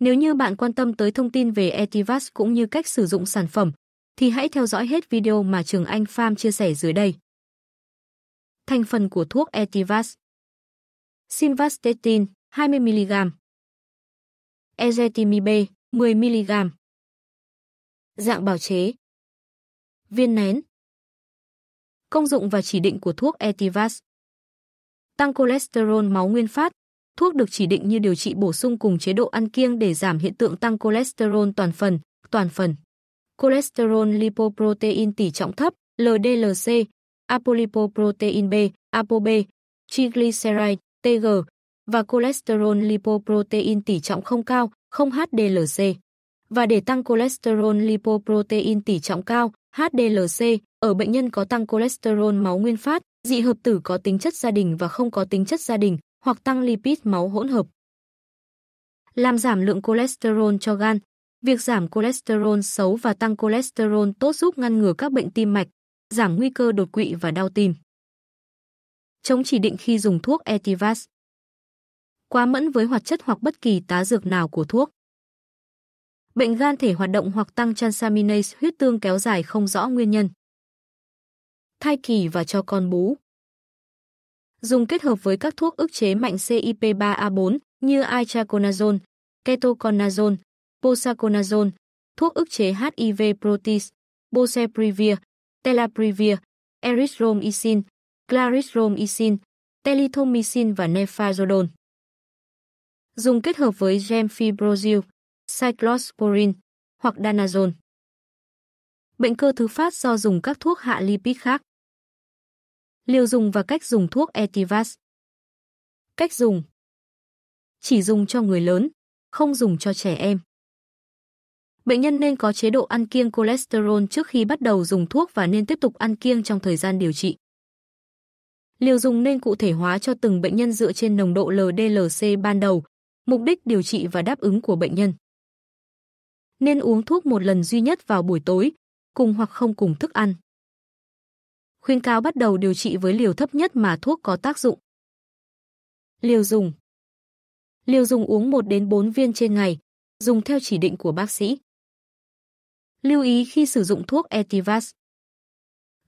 Nếu như bạn quan tâm tới thông tin về Etivas cũng như cách sử dụng sản phẩm, thì hãy theo dõi hết video mà Trường Anh Farm chia sẻ dưới đây. Thành phần của thuốc Etivas Simvastatin 20mg Ezetimibe 10mg Dạng bào chế Viên nén Công dụng và chỉ định của thuốc Etivas Tăng cholesterol máu nguyên phát thuốc được chỉ định như điều trị bổ sung cùng chế độ ăn kiêng để giảm hiện tượng tăng cholesterol toàn phần, toàn phần. Cholesterol lipoprotein tỷ trọng thấp, LDLC, apolipoprotein B, ApoB, triglyceride, TG và cholesterol lipoprotein tỷ trọng không cao, không HDLC. Và để tăng cholesterol lipoprotein tỷ trọng cao, HDLC, ở bệnh nhân có tăng cholesterol máu nguyên phát, dị hợp tử có tính chất gia đình và không có tính chất gia đình, hoặc tăng lipid máu hỗn hợp. Làm giảm lượng cholesterol cho gan, việc giảm cholesterol xấu và tăng cholesterol tốt giúp ngăn ngừa các bệnh tim mạch, giảm nguy cơ đột quỵ và đau tim. Chống chỉ định khi dùng thuốc Etivas. Quá mẫn với hoạt chất hoặc bất kỳ tá dược nào của thuốc. Bệnh gan thể hoạt động hoặc tăng transaminase huyết tương kéo dài không rõ nguyên nhân. Thai kỳ và cho con bú dùng kết hợp với các thuốc ức chế mạnh CYP3A4 như itraconazole, ketoconazole, posaconazole, thuốc ức chế HIV protease, boceprevir, telaprevir, erythromycin, clarithromycin, telithromycin và nefazodone. Dùng kết hợp với gemfibrozil, cyclosporin hoặc danazone. Bệnh cơ thứ phát do dùng các thuốc hạ lipid khác. Liều dùng và cách dùng thuốc Etivas. Cách dùng Chỉ dùng cho người lớn, không dùng cho trẻ em. Bệnh nhân nên có chế độ ăn kiêng cholesterol trước khi bắt đầu dùng thuốc và nên tiếp tục ăn kiêng trong thời gian điều trị. Liều dùng nên cụ thể hóa cho từng bệnh nhân dựa trên nồng độ LDLC ban đầu, mục đích điều trị và đáp ứng của bệnh nhân. Nên uống thuốc một lần duy nhất vào buổi tối, cùng hoặc không cùng thức ăn khuyên cáo bắt đầu điều trị với liều thấp nhất mà thuốc có tác dụng. Liều dùng Liều dùng uống 1 đến 4 viên trên ngày, dùng theo chỉ định của bác sĩ. Lưu ý khi sử dụng thuốc Etivas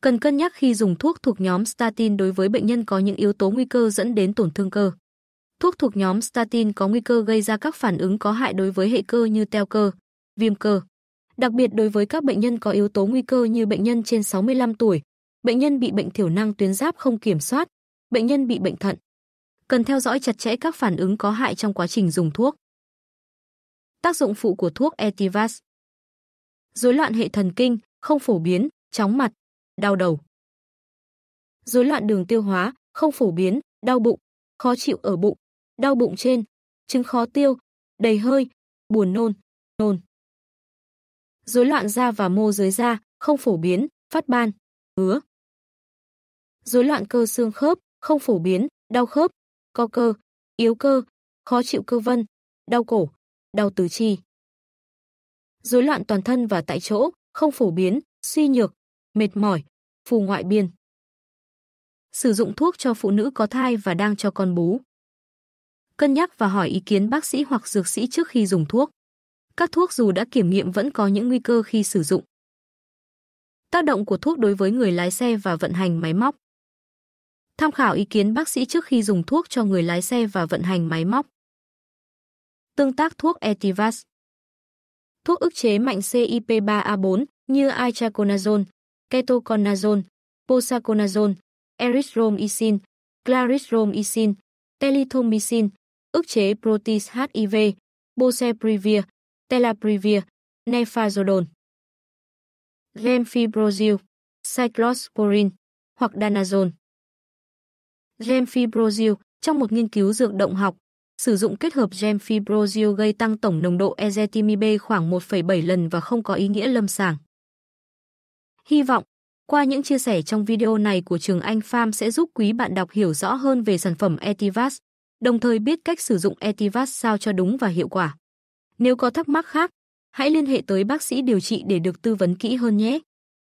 Cần cân nhắc khi dùng thuốc thuộc nhóm statin đối với bệnh nhân có những yếu tố nguy cơ dẫn đến tổn thương cơ. Thuốc thuộc nhóm statin có nguy cơ gây ra các phản ứng có hại đối với hệ cơ như teo cơ, viêm cơ. Đặc biệt đối với các bệnh nhân có yếu tố nguy cơ như bệnh nhân trên 65 tuổi, bệnh nhân bị bệnh thiểu năng tuyến giáp không kiểm soát, bệnh nhân bị bệnh thận. Cần theo dõi chặt chẽ các phản ứng có hại trong quá trình dùng thuốc. Tác dụng phụ của thuốc Etivas Rối loạn hệ thần kinh, không phổ biến, chóng mặt, đau đầu. Rối loạn đường tiêu hóa, không phổ biến, đau bụng, khó chịu ở bụng, đau bụng trên, chứng khó tiêu, đầy hơi, buồn nôn, nôn. Rối loạn da và mô dưới da, không phổ biến, phát ban, ngứa rối loạn cơ xương khớp, không phổ biến, đau khớp, co cơ, yếu cơ, khó chịu cơ vân, đau cổ, đau tứ chi. Rối loạn toàn thân và tại chỗ, không phổ biến, suy nhược, mệt mỏi, phù ngoại biên. Sử dụng thuốc cho phụ nữ có thai và đang cho con bú. Cân nhắc và hỏi ý kiến bác sĩ hoặc dược sĩ trước khi dùng thuốc. Các thuốc dù đã kiểm nghiệm vẫn có những nguy cơ khi sử dụng. Tác động của thuốc đối với người lái xe và vận hành máy móc tham khảo ý kiến bác sĩ trước khi dùng thuốc cho người lái xe và vận hành máy móc. Tương tác thuốc Etivas Thuốc ức chế mạnh CYP3A4 như itraconazole, ketoconazole, posaconazole, erythromycin, clarithromycin, telithromycin, ức chế protease HIV, boceprevir, telaprevir, nefazodone. Gemfibrozil, cyclosporin hoặc danazone. Gemfibrozil trong một nghiên cứu dược động học. Sử dụng kết hợp Gemfibrozil gây tăng tổng nồng độ ezetimibe khoảng 1,7 lần và không có ý nghĩa lâm sàng. Hy vọng, qua những chia sẻ trong video này của trường Anh Pham sẽ giúp quý bạn đọc hiểu rõ hơn về sản phẩm Etivas, đồng thời biết cách sử dụng Etivas sao cho đúng và hiệu quả. Nếu có thắc mắc khác, hãy liên hệ tới bác sĩ điều trị để được tư vấn kỹ hơn nhé.